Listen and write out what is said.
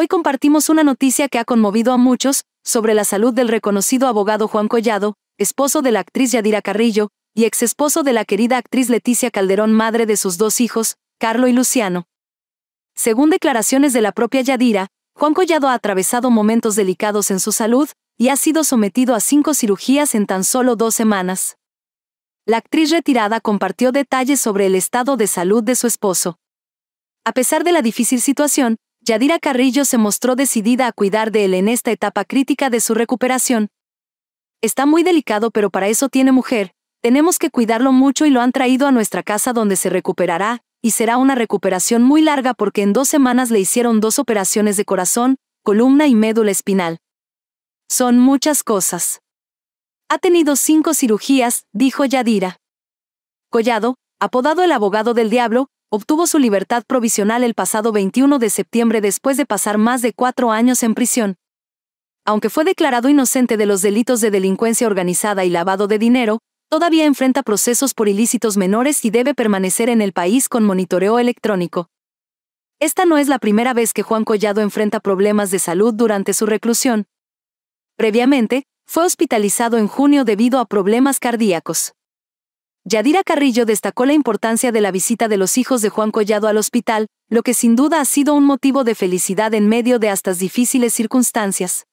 Hoy compartimos una noticia que ha conmovido a muchos, sobre la salud del reconocido abogado Juan Collado, esposo de la actriz Yadira Carrillo, y ex esposo de la querida actriz Leticia Calderón, madre de sus dos hijos, Carlo y Luciano. Según declaraciones de la propia Yadira, Juan Collado ha atravesado momentos delicados en su salud, y ha sido sometido a cinco cirugías en tan solo dos semanas. La actriz retirada compartió detalles sobre el estado de salud de su esposo. A pesar de la difícil situación, Yadira Carrillo se mostró decidida a cuidar de él en esta etapa crítica de su recuperación. Está muy delicado pero para eso tiene mujer, tenemos que cuidarlo mucho y lo han traído a nuestra casa donde se recuperará, y será una recuperación muy larga porque en dos semanas le hicieron dos operaciones de corazón, columna y médula espinal. Son muchas cosas. Ha tenido cinco cirugías, dijo Yadira. Collado, apodado el abogado del diablo, obtuvo su libertad provisional el pasado 21 de septiembre después de pasar más de cuatro años en prisión. Aunque fue declarado inocente de los delitos de delincuencia organizada y lavado de dinero, todavía enfrenta procesos por ilícitos menores y debe permanecer en el país con monitoreo electrónico. Esta no es la primera vez que Juan Collado enfrenta problemas de salud durante su reclusión. Previamente, fue hospitalizado en junio debido a problemas cardíacos. Yadira Carrillo destacó la importancia de la visita de los hijos de Juan Collado al hospital, lo que sin duda ha sido un motivo de felicidad en medio de estas difíciles circunstancias.